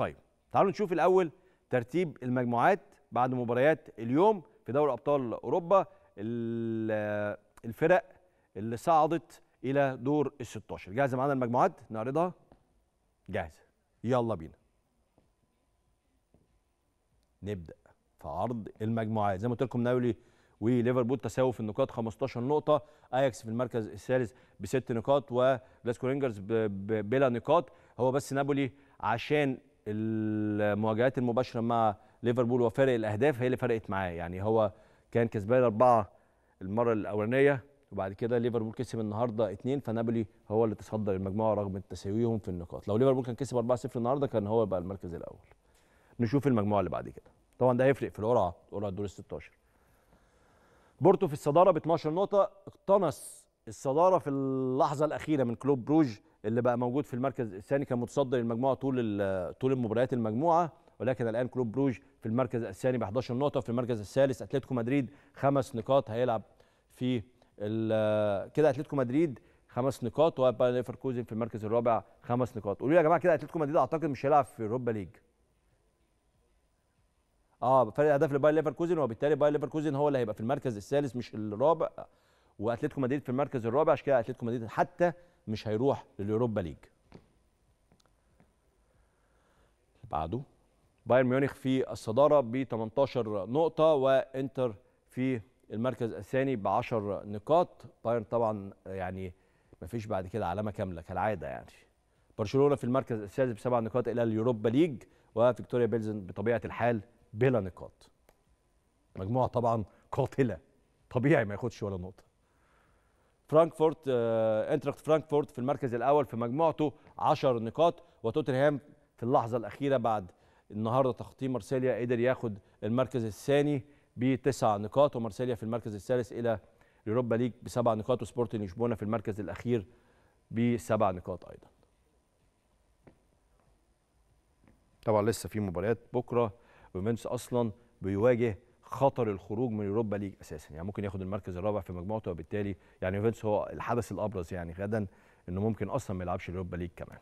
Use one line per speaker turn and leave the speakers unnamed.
طيب تعالوا نشوف الاول ترتيب المجموعات بعد مباريات اليوم في دوري ابطال اوروبا الفرق اللي صعدت الى دور ال 16 جاهزه معانا المجموعات نعرضها جاهزه يلا بينا نبدا في عرض المجموعات زي ما قلت لكم نابولي وليفربول تساوي في النقاط 15 نقطه اياكس في المركز الثالث بست نقاط وجلاسكو رينجرز بلا نقاط هو بس نابولي عشان المواجهات المباشره مع ليفربول وفرق الاهداف هي اللي فرقت معاه يعني هو كان كسبان اربعه المره الاولانيه وبعد كده ليفربول كسب النهارده اثنين فنابولي هو اللي تصدر المجموعه رغم تساويهم في النقاط لو ليفربول كان كسب 4-0 النهارده كان هو يبقى المركز الاول نشوف المجموعه اللي بعد كده طبعا ده هيفرق في القرعه القرعه الدور ال 16 بورتو في الصداره ب 12 نقطه اقتنص الصداره في اللحظه الاخيره من كلوب بروج اللي بقى موجود في المركز الثاني كان متصدر المجموعه طول طول المباريات المجموعه ولكن الان كلوب بروج في المركز الثاني ب 11 نقطه في المركز الثالث اتلتيكو مدريد خمس نقاط هيلعب في كده اتلتيكو مدريد خمس نقاط وبقى ليفركوزن في المركز الرابع خمس نقاط قولوا لي يا جماعه كده اتلتيكو مدريد اعتقد مش هيلعب في اوروبا ليج اه فرق اهداف لباير ليفركوزن وبالتالي باير ليفركوزن هو اللي هيبقى في المركز الثالث مش الرابع واتلتيكو مدريد في المركز الرابع عشان كده اتلتيكو مدريد حتى مش هيروح لليوروبا ليج بعده بايرن ميونخ في الصداره ب 18 نقطه وانتر في المركز الثاني ب 10 نقاط بايرن طبعا يعني ما فيش بعد كده علامه كامله كالعاده يعني برشلونه في المركز السادس بسبع نقاط الى اليوروبا ليج وفيكتوريا بيلزن بطبيعه الحال بلا نقاط مجموعه طبعا قاتله طبيعي ما ياخدش ولا نقطه فرانكفورت آه، انتراخت فرانكفورت في المركز الاول في مجموعته 10 نقاط وتوتنهام في اللحظه الاخيره بعد النهارده تخطيط مارسيليا قدر ياخد المركز الثاني بتسع نقاط ومارسيليا في المركز الثالث الى اليوروبا ليج بسبع نقاط وسبورتنج لشبونه في المركز الاخير بسبع نقاط ايضا. طبعا لسه في مباريات بكره يوفنتوس اصلا بيواجه خطر الخروج من اوروبا ليج اساسا يعني ممكن ياخد المركز الرابع في مجموعته وبالتالي يعني يوفنتوس هو الحدث الابرز يعني غدا انه ممكن اصلا ما يلعبش اليوروبا ليج كمان